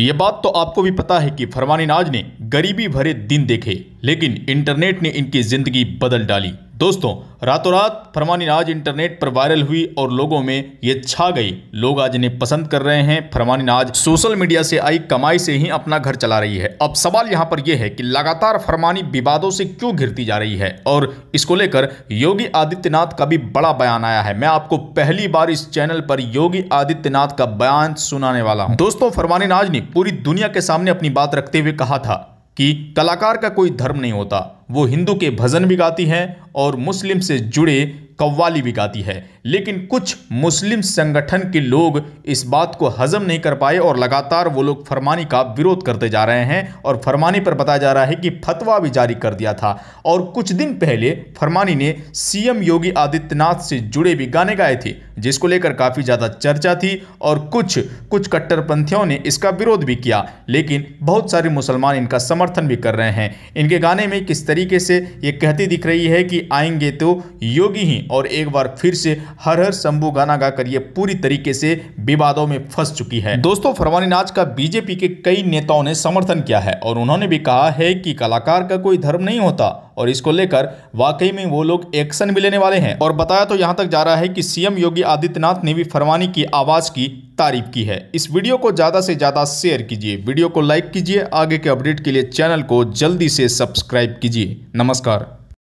ये बात तो आपको भी पता है कि फरमानी नाज ने गरीबी भरे दिन देखे लेकिन इंटरनेट ने इनकी ज़िंदगी बदल डाली दोस्तों रातों रात फरमानी नाज इंटरनेट पर वायरल हुई और लोगों में ये छा गई लोग आज इन्हें पसंद कर रहे हैं फरमानी नाज सोशल मीडिया से आई कमाई से ही अपना घर चला रही है अब सवाल यहाँ पर यह है कि लगातार फरमानी विवादों से क्यों घिरती जा रही है और इसको लेकर योगी आदित्यनाथ का भी बड़ा बयान आया है मैं आपको पहली बार इस चैनल पर योगी आदित्यनाथ का बयान सुनाने वाला हूँ दोस्तों फरमानी नाज ने पूरी दुनिया के सामने अपनी बात रखते हुए कहा था कि कलाकार का कोई धर्म नहीं होता वो हिंदू के भजन भी गाती हैं और मुस्लिम से जुड़े कव्वाली भी गाती है लेकिन कुछ मुस्लिम संगठन के लोग इस बात को हजम नहीं कर पाए और लगातार वो लोग फरमानी का विरोध करते जा रहे हैं और फरमानी पर बताया जा रहा है कि फतवा भी जारी कर दिया था और कुछ दिन पहले फरमानी ने सीएम योगी आदित्यनाथ से जुड़े भी गाने गाए थे जिसको लेकर काफ़ी ज़्यादा चर्चा थी और कुछ कुछ कट्टरपंथियों ने इसका विरोध भी किया लेकिन बहुत सारे मुसलमान इनका समर्थन भी कर रहे हैं इनके गाने में किस तरीके तरीके से ये कहती दिख रही है कि आएंगे तो योगी ही और एक बार फिर से हर हर शंभू गाना गाकर ये पूरी तरीके से विवादों में फंस चुकी है दोस्तों फरवानी नाच का बीजेपी के कई नेताओं ने समर्थन किया है और उन्होंने भी कहा है कि कलाकार का कोई धर्म नहीं होता और इसको लेकर वाकई में वो लोग एक्शन भी लेने वाले हैं और बताया तो यहाँ तक जा रहा है कि सीएम योगी आदित्यनाथ ने भी फरवानी की आवाज की तारीफ की है इस वीडियो को ज़्यादा से ज़्यादा शेयर कीजिए वीडियो को लाइक कीजिए आगे के अपडेट के लिए चैनल को जल्दी से सब्सक्राइब कीजिए नमस्कार